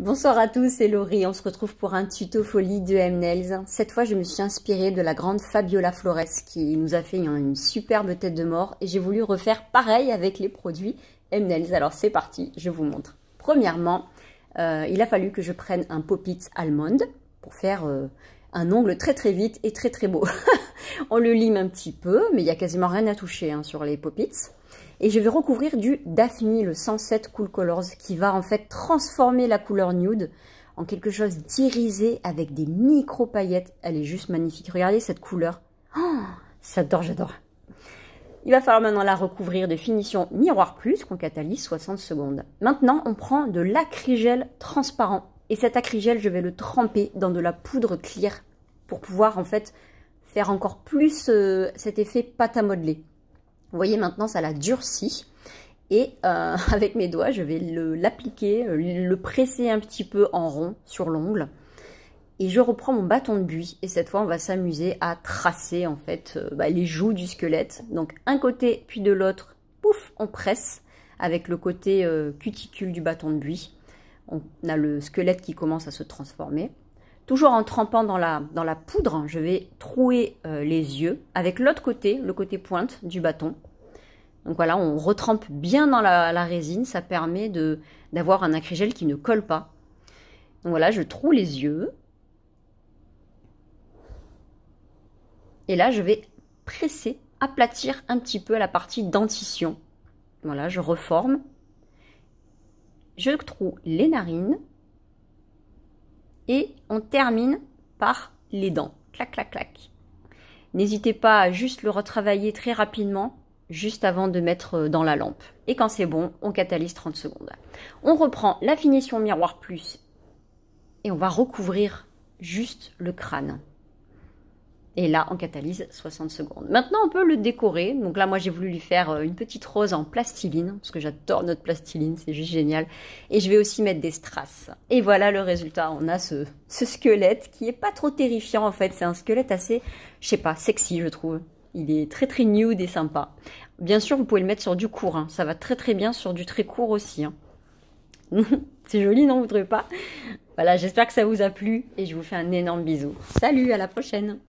Bonsoir à tous, c'est Laurie. On se retrouve pour un tuto folie de m Cette fois, je me suis inspirée de la grande Fabiola Flores qui nous a fait une superbe tête de mort et j'ai voulu refaire pareil avec les produits m Alors c'est parti, je vous montre. Premièrement, euh, il a fallu que je prenne un pop-it almond pour faire euh, un ongle très très vite et très très beau. On le lime un petit peu, mais il n'y a quasiment rien à toucher hein, sur les pop-its. Et je vais recouvrir du Daphne, le 107 Cool Colors, qui va en fait transformer la couleur nude en quelque chose d'irisé avec des micro paillettes. Elle est juste magnifique. Regardez cette couleur. Ça oh, j'adore, j'adore. Il va falloir maintenant la recouvrir de finition miroir plus qu'on catalyse 60 secondes. Maintenant, on prend de l'acrygel transparent. Et cet acrygel, je vais le tremper dans de la poudre clear pour pouvoir en fait encore plus euh, cet effet pâte à modeler. Vous voyez maintenant, ça l'a durci. Et euh, avec mes doigts, je vais l'appliquer, euh, le, presser un petit peu en rond sur l'ongle. Et je reprends mon bâton de buis. Et cette fois, on va s'amuser à tracer en fait bah, les joues du squelette. Donc un côté puis de l'autre, pouf, on presse avec le côté cuticule du bâton de buis. On a le squelette qui commence à se transformer. Toujours en trempant dans la, poudre, hein, je vais trouer euh, les yeux avec l'autre côté, le côté pointe du bâton. Donc voilà, on retrempe bien dans la, résine, ça permet d'avoir un acrygel qui ne colle pas. Donc voilà, je troue les yeux. Et là, je vais presser, aplatir un petit peu la partie dentition. Voilà, je reforme. Je troue les narines et on termine par les dents. Clac, clac, clac. N'hésitez pas à juste le retravailler très rapidement, juste avant de mettre euh, dans la lampe. Et quand c'est bon, on catalyse 30 secondes. On reprend la finition miroir plus et on va recouvrir juste le crâne. Et là, on catalyse 60 secondes. Maintenant, on peut le décorer. Donc là, moi, j'ai voulu lui faire euh, une petite rose en plastiline, parce que j'adore notre plastiline, c'est juste génial. Et je vais aussi mettre des strass. Et voilà le résultat. On a ce, squelette qui est pas trop terrifiant, en fait. C'est un squelette assez, je sais pas, sexy, je trouve. Il est très très nude et sympa. Bien sûr, vous pouvez le mettre sur du court. Hein. Ça va très très bien sur du très court aussi. Hein. c'est joli, non Vous ne trouvez pas Voilà, j'espère que ça vous a plu et je vous fais un énorme bisou. Salut, à la prochaine